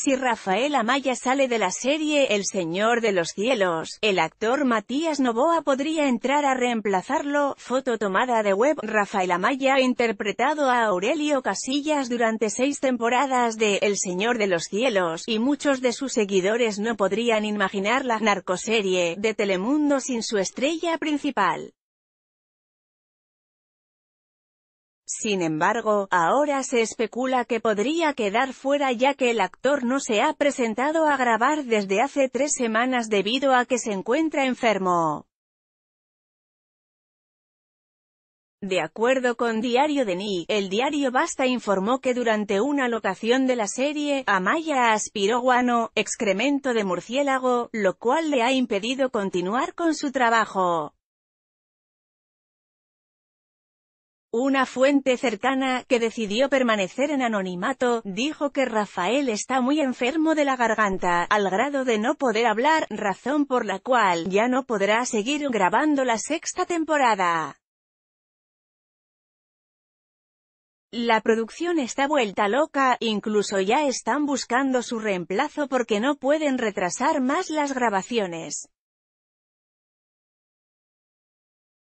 Si Rafael Amaya sale de la serie El Señor de los Cielos, el actor Matías Novoa podría entrar a reemplazarlo. Foto tomada de web Rafael Amaya ha interpretado a Aurelio Casillas durante seis temporadas de El Señor de los Cielos, y muchos de sus seguidores no podrían imaginar la narcoserie de Telemundo sin su estrella principal. Sin embargo, ahora se especula que podría quedar fuera ya que el actor no se ha presentado a grabar desde hace tres semanas debido a que se encuentra enfermo. De acuerdo con Diario de Ni, el diario Basta informó que durante una locación de la serie, Amaya aspiró guano, excremento de murciélago, lo cual le ha impedido continuar con su trabajo. Una fuente cercana, que decidió permanecer en anonimato, dijo que Rafael está muy enfermo de la garganta, al grado de no poder hablar, razón por la cual ya no podrá seguir grabando la sexta temporada. La producción está vuelta loca, incluso ya están buscando su reemplazo porque no pueden retrasar más las grabaciones.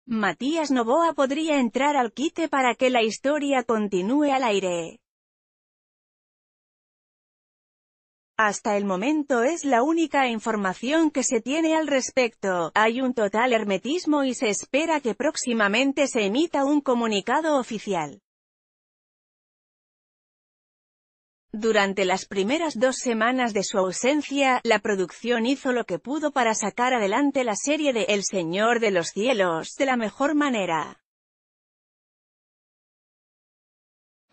Matías Novoa podría entrar al quite para que la historia continúe al aire. Hasta el momento es la única información que se tiene al respecto, hay un total hermetismo y se espera que próximamente se emita un comunicado oficial. Durante las primeras dos semanas de su ausencia, la producción hizo lo que pudo para sacar adelante la serie de El Señor de los Cielos de la mejor manera.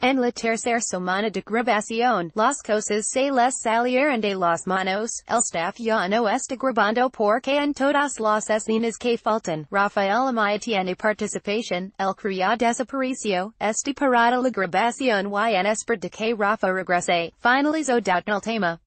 en la tercera semana de grabación, las cosas se les salieron de las manos, el staff ya no está grabando porque en todas las escenas que faltan, Rafael Amaya tiene participación, el cría desaparicio, este parada la grabación y en espera de que Rafa regrese, finalizó doubt el tema.